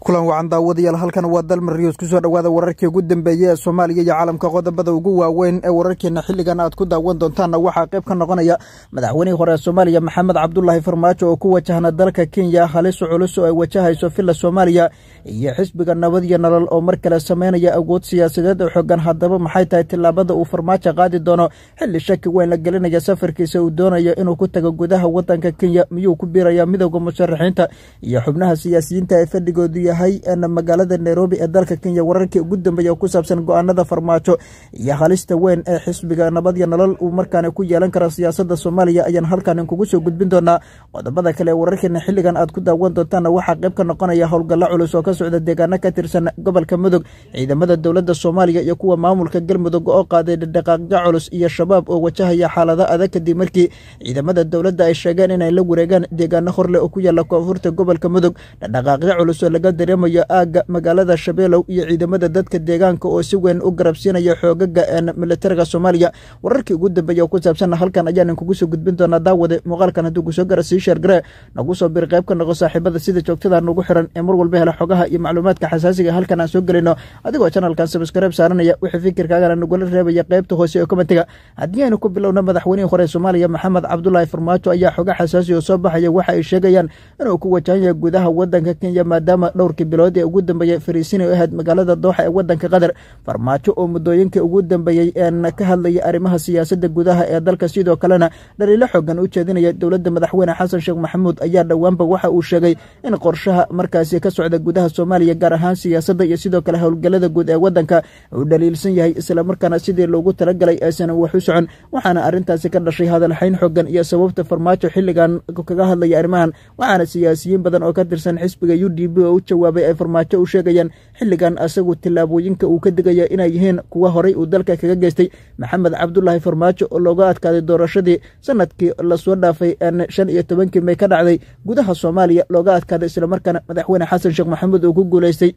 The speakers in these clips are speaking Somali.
kulan wacan daawadayaal halkan waa dalmar riws kusoo dhowaada wararkii ugu dambeeyey ee soomaaliya iyo caalamka qodobada ugu waaweyn ee wararkeena xilligan aad ku daawan doontaanna waxaa qayb ka noqonaya madaxweynihii hore ee soomaaliya maxamed cabdulaahi farmaajo oo ku wajahna dalka kenya halis culus oo ay wajahayso filla soomaaliya iyo xisbiga nabad iyo nolol oo mar kale sameynaya awood siyaasadeed oo xogan haddaba maxay tahay tilaabada uu farmaajo qaadi doono xilli shaki weyn la gelinaya safarkiisa uu doonayo inuu ku tago gudaha wadanka kenya miyuu ku biiraya midowda musharaxiinta iyo xubnaha siyaasiyiinta ee fadhigoodu yahay magaalada nairobi ee dalka kenya wararkii ugu dambeeya oo ku saabsan go-aanada farmaajo iyo halista weyn ee xisbiga nabad iyo nolol uu markaan ku yeelan kara siyaasada soomaaliya ayaan halkan kugu soo gudbin doonaa qodobada kale wararkeena xiligan aad ku daawan doontaana waxaa qayb ka noqonaya howlgalla culus oo ka socda deegaano ka tirsan gobolka mudug ciidamada dowlada soomaaliya iyo kuwa maamulka galmudug oo qaaday dhaqaaqyo culus iyo shabaab oo wajahaya xaalado adag kadib markii ciidamada dowladda ay sheegeen inay la wareegaan deegaano horle oo ku yaala koonfurta gobolka mudug dhaqaaqyo culus oo laga dareemayo aagga magaalada shabeelow iyo ciidamada dadka deegaanka oo si weyn u garabsiinaya xoogaga militariga soomaaliya wararkii ugu dambeeya oo ku saabsan halkan ayaan inkugu soo gudbin doonaa daawade muuqaalkan hadduu kusoo gara sii sheergaree nagu soo bir qayb ka noqo saaxiibada sida joogtada nugu xiran ee mar walba hela xogaha iyo macluumaadka xasaasiga halkan aan soo gelino adigoo janalkan sabskarayb saaranaya wixii fikirkaagana nagula reebaya qaybta hoose oo komentiga haddii aynu ku bilowna madaxweynihii hore soomaaliya maxamed cabdulaahi farmaajo ayaa xoga xasaasi oo soo baxaya waxa ay sheegayaan inuu ku wajahan yahay gudaha wadanka kenya maadaama dhowr dhowrkii bilood ugu dambeeyey fariisin u ahayd magaalada dooxa ee wadanka qatar farmaajo oo muddooyinkii ugu dambeeyey een ka hadlaya arrimaha siyaasadda gudaha ee dalka sidoo kalena dhaliilo xoogan u jeedinaya dowladda madaxweyne xasan sheekh maxamuud ayaa dhowaanba waxa uu sheegay in qorshaha markaasi ka socda gudaha soomaaliya gaar ahaan siyaasadda iyo sidoo kale howlgallada guud ee wadanka uu dhaliilsan yahay islamarkaana sidii loogu talagalay aysan wax u socon waxaana arrintaasi ka dhashay hadalxayn xoogan iyo sababta farmaajo xilligan kaga hadlaya arrimahan waxaana siyaasiyiin badan oo ka tirsan xisbiga u d b jawaabay ay farmaajo u sheegayaan xilligan asagu tillaabooyinka uu ka digaya inay yihiin kuwa horay uu dalka kaga geystay maxamed cabdulaahi farmaajo oo looga adkaaday doorashadii sanadkii lasoo dhaafay shan iyo tobankii may ka dhacday gudaha soomaaliya looga adkaaday islamarkaana madaxweyne xasan sheekh maxamuud uu ku guulaystay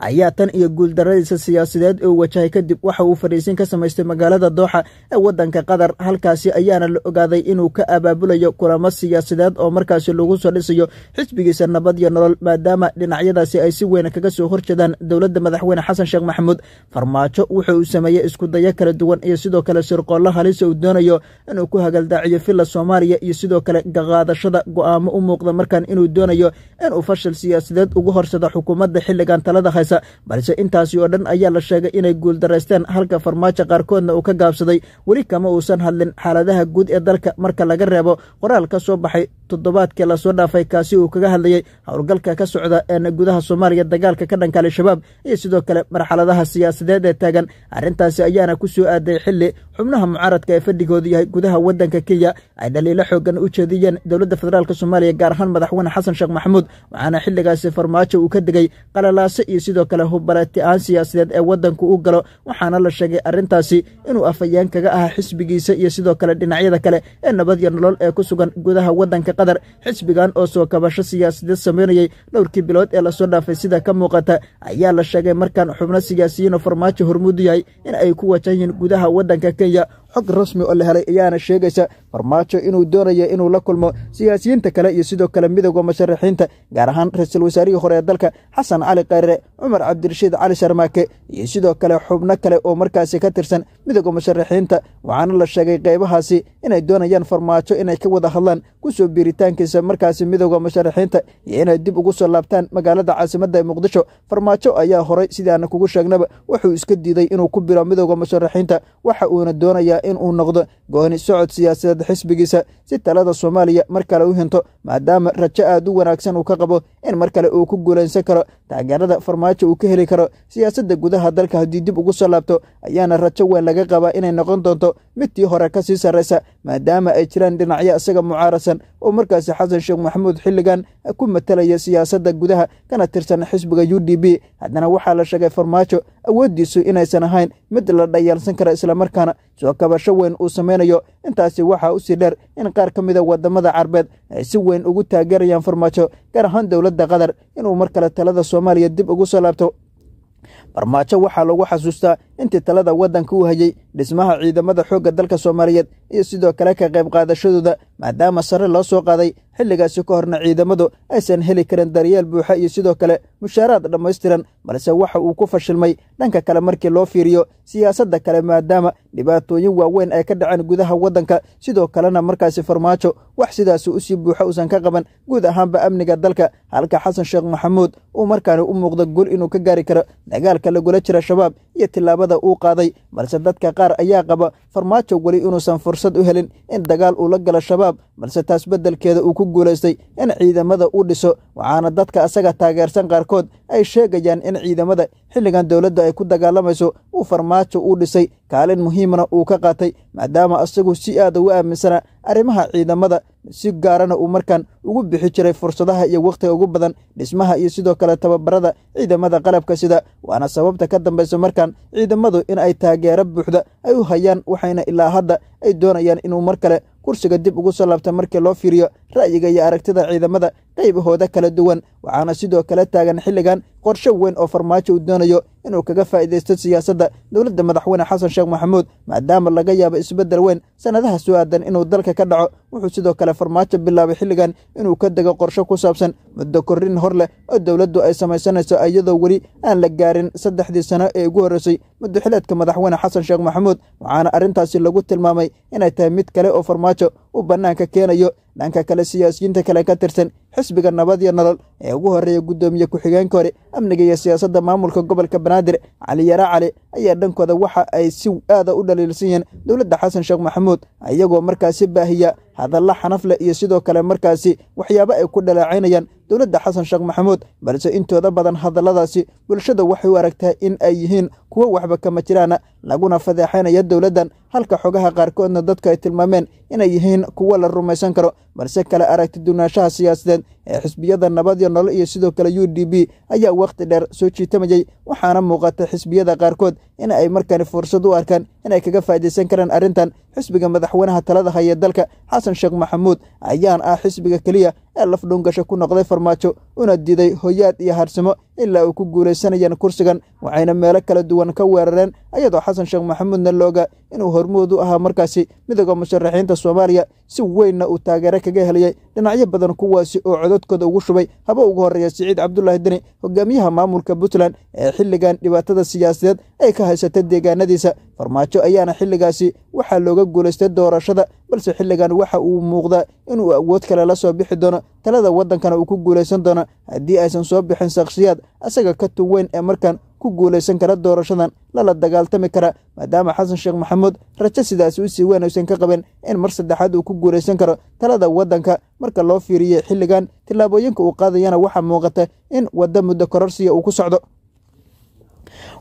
ayaa tan iyo guuldaradiisa siyaasadeed uu wajahay kadib waxa uu fadhiisin ka samaystay magaalada dooxa ee waddanka qatar halkaasi ayaana la ogaaday inuu ka abaabulayo kulamo siyaasadeed oo markaasi lagu soo dhisayo xisbigiisa nabad iyo nolol maadaama dhinacyadaasi ay si weyn kaga soo horjeedaan dowladda madaxweyne xasan sheekh maxamuud farmaajo wuxuu uu sameeyey iskudayo kala duwan iyo sidoo kale sirqoollo halisa uu doonayo inuu ku hagaldaaciyo filla soomaaliya iyo sidoo kale gaqaadashada go'aamo u muuqda markan inuu doonayo inuu fashil siyaasadeed ugu horsado xukuumadda xilligan tala magaalada haysa balse intaasi oo dhan ayaa la sheegay inay guuldaraysteen halka farmaajo qaarkoodna uu ka gaabsaday weli kama uusan hadlin xaaladaha guud ee dalka marka laga reebo qoraal ka soo baxay toddobaadkii lasoo dhaafay kaasi uu kaga hadlayey howlgalka ka socda ee gudaha soomaaliya dagaalka ka dhanka al-shabaab iyo sidoo kale marxaladaha siyaasadeed ee taagan arrintaasi ayaana ku soo aaday xilli xubnaha mucaaradka ee fadhigoodu yahay gudaha waddanka kenya ay dhaliilo xoogan u jeediyeen dowladda federaalk soomaaliya gaar ahaan madaxweyne xasan sheekh maxamuud waxaana xilligaasi farmaajo uu ka degay qalalaase iyo sidoo kale hubbaleeti aan siyaasadeed ee waddanku u galo waxaana la sheegay arrintaasi inuu afayeen kaga ahaa xisbigiisa iyo sidoo kale dhinacyada kale ee nabad iyo nolol ee ku sugan gudaha waddanka qatar xisbigan oo soo kabasho siyaasadeed sameynayay dhowrkii bilood ee lasoo dhaafay sida ka muuqata ayaa la sheegay markaan xubno siyaasiyiinoo farmaajo hormuud yahay in ay ku wajahan yihiin gudaha waddanka kenya xog rasmi oo la helay ayaana sheegaysa farmaajo inuu doonaya inuu la kulmo siyaasiyiinta kale iyo sidoo kale midooda musharaxiinta gaar ahaan ra-iisul wasaarihii hore ee dalka xasan cali kayre cumar cabdirashiid cali sharmaake iyo sidoo kale xubno kale oo markaasi ka tirsan midowga musharaxiinta waxaana la sheegay qeybahaasi inay doonayaan farmaajo inay ka wada hadlaan kusoo biiritaankiisa markaasi midooda musharaxiinta iyo inay dib ugu soo laabtaan magaalada caasimadda ee muqdisho farmaajo ayaa horay sidaana kugu sheegnaba wuxuu iska diiday inuu ku biro midooda musharaxiinta waxa uuna doonaya doonaya inuu noqdo gooni socod siyaasadeed xisbigiisa si talada soomaaliya mar kale u hinto maadaama rajo aad u wanaagsan uu ka qabo in mar kale uu ku guulaysan karo taageerada farmaajo uu ka heli karo siyaasadda gudaha dalka haddii dib ugu soo laabto ayaana rajo weyn laga qabaa inay noqon doonto midtii hore ka sii sarraysa maadaama ay jiraan dhinacyo isaga mucaarasan oo markaasi xasan sheekh maxamuud xilligan ku matalaya siyaasadda gudaha kana tirsan xisbiga u d b haddana waxaa la sheegay farmaajo awooddiisu inaysan ahayn mid la dhayaalsan kara islamarkaana soo kabasho weyn uu samaynayo intaasi waxaa u sii dheer in qaar ka mida ah waddamada carbeed ay si weyn ugu taageerayaan farmaajo gaar ahaan dowladda qatar inuu mar kale talada soomaaliya dib ugu soo laabto farmaajo waxaa lagu xasuustaa intii talada waddanka u hayey dhismaha ciidamada xoogga dalka soomaaliyeed iyo sidoo kale ka qayb qaadashadooda maadaama sare loo soo qaaday xilligaasi ka horna ciidamadu aysan heli karin daryeel buuxa iyo sidoo kale mushaaraad dhammaystiran balse waxa uu ku fashilmay dhanka kale markii loo fiiriyo siyaasadda kale maadaama dhibaatooyin waaweyn ay ka dhaceen gudaha waddanka sidoo kalena markaasi farmaajo wax sidaasi usii buuxa uusan ka qaban guud ahaanba amniga dalka halka xasan sheekh maxamuud uu markaani u muuqdo gul inuu ka gaari karo dagaalka la gula jira shabaab iyo tillaabada uu qaaday balse dadka qaar ayaa qaba farmaajo weli inuusan fursad u helin in dagaal uu la galo shabaab balse taas beddelkeeda uu ku guulaystay in ciidamada uu dhiso waxaana dadka asaga taageersan qaarkood ay sheegayaan in ciidamada xilligan dowladda ay ku dagaalamayso uu farmaajo uu dhisay kaalin muhiimna uu ka qaatay maadaama asagu si aad ugu aaminsanaa arrimaha ciidamada si gaarana uu markan ugu bixi jiray fursadaha iyo wakhtiga ugu badan dhismaha iyo sidoo kale tababarada ciidamada qalabka sida waana sababta ka dambaysa markan ciidamadu in ay taageero buuxda ay u hayaan waxay waxayna ilaa hadda ay doonayaan inuu mar kale kursiga dib ugu soo laabta markii loo fiiriyo ra'yiga iyo aragtida ciidamada qaybahooda kala duwan waxaana sidoo kale taagan xilligan qorsho weyn oo farmaajo uu doonayo inuu kaga faa'iidaysto siyaasadda dowladda madaxweyne xasan sheekh maxamuud maadaama laga yaabo isbeddel weyn sannadaha soo aadan inuu dalka ka dhaco wuxuu sidoo kale farmaajo bilaabay xilligan inuu ka dego qorsho ku saabsan muddo korrin hor leh oo dowladdu ay samaysanayso iyadoo weli aan la gaarin saddexdii sano ee ugu horreysay muddoxileedka madaxweyne xasan sheekh maxamuud waxaana arrintaasi lagu tilmaamay inay tahay mid kale oo farmaajo uu bannaanka keenayo dhanka kale siyaasiyiinta kale ka tirsan xisbiga nabad iyo nolol ee ugu horreeya guddoomiye ku-xigeenka hore amniga iyo siyaasadda maamulka gobolka banaadir cali yara cali ayaa dhankooda waxa ay si aada ah u dhaliilsan yihiin dowladda xasan sheekh maxamuud iyagoo markaasi baahiya hadalla xanafle iyo sidoo kale markaasi waxyaabo ay ku dhaleecaynayaan dowladda xasan sheekh maxamuud balse intooda badan hadalladaasi bulshada waxay u aragtaa in ay yihiin kuwo waxba kama jiraana laguna fadeexaynaya dowladdan halka xogaha qaarkoodna dadku ay tilmaameen inay yihiin kuwo la rumaysan karo balse kale aragti dunaashaha siyaasadeed ee xisbiyada nabad iyo nolol iyo sidoo kale u d b ayaa wakhti dheer soo jiitamayey waxaana muuqata xisbiyada qaarkood in ay markani fursad u arkaan inay kaga faa'iidaysan karaan arrintan xisbiga madaxweynaha talada haya dalka xasan sheekh maxamuud ayaan ah xisbiga keliya ee lafdhungasho ku noqday farmaajo una diiday hoyaad iyo harsimo ilaa uu ku guulaysanayeen kursigan waxayna meelo kala duwan ka weerareen ayadoo xasan sheekh maxamuudna looga inuu hormuud u ahaa markaasi midooda musharaxiinta soomaaliya si weynna uu taageero kaga helayay dhinacyo badan kuwaasi oo codadkooda ugu shubay haba ugu horreeya siciid cabdulaahi deni hogaamiyaha maamulka puntland ee xilligan dhibaatada siyaasadeed ay ka haysata deegaanadiisa farmaajo ayaana xilligaasi waxaa looga guulaystay doorashada balse xilligan waxa uu muuqdaa inuu awood kale la soo bixi doono talada waddankana uu ku guulaysan doono haddii aysan soo bixin shakhsiyaad asaga ka tun weyn ee markan ku guulaysan kara doorashadan lala dagaaltami kara maadaama xasan sheekh maxamuud rajo sidaasi usii wanaagsan ka qabin in mar saddexaad uu ku guulaysan karo talada waddanka marka loo fiiriye xilligan tillaabooyinka uu qaadayana waxaa muuqata in waddo muddo kororsiya uu ku socdo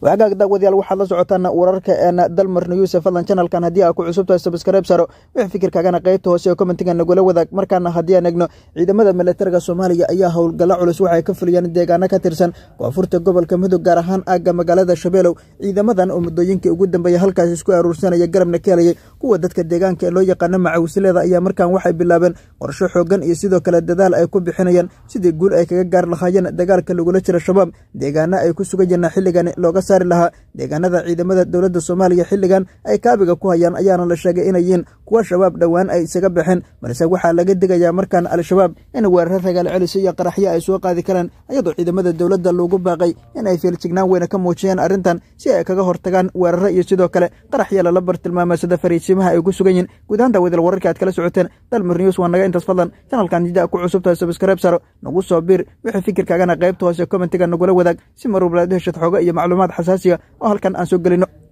wagaag daawadayaal waxaad la wararka wararkaeena eh, dalmarna yuusef fadlan janalkan haddii aa ku cusubtahay sabskarayb saro wix fikirkaagana qaybta hoose oo komentiga nagula wadaag markaana haddii aan egno ciidamada milatariga soomaaliya ayaa howlgalla culus waxay ka fuliyeen deegaano ka tirsan koonfurta gobolka mudug gaar ahaan aagga magaalada shabeelow ciidamadan oo muddooyinkii ugu dambeeya halkaas isku aruursanaya garabna ka helayay kuwa dadka deegaanka ee loo yaqaano macawsileeda ayaa markaan waxay bilaabeen qorsho xooggan iyo sidoo kale dadaal ay ku bixinayaan sidii guul ay kaga gaar lahaayeen dagaalka lagula jira shabaab deegaana ay ku sugan yihiin xilligan looga saari lahaa deegaanada ciidamada dowladda soomaaliya xilligan ay kaabiga ku hayaan ayaana la sheegay inay kuwa shabaab dhowaan ay isaga baxeen balse waxaa laga digayaa markaan al-shabaab in weeraro ragaal celiso iyo qaraxyo ay soo qaadi karaan iyadoo ciidamada dowladda loogu baaqay inay feeljignaan weyne ka muujiyeen arrintan si ay kaga hortagaan weeraro iyo sidoo kale qaraxya lala bartilmaama sida fariisimaha ay ugu sugan yihin guudahaanta wadael wararka aad kala socoteen dalmir news waa naga intaas fadlan janalkan jida ku cusubtahay sabiskarayb saro nagu soo biir wixii fikirkaagana qaybta hoose komentiga nagula wadaag si mar walbalaad u xoogo iyo macluumaad xasaasiga oo halkan aan soo gelino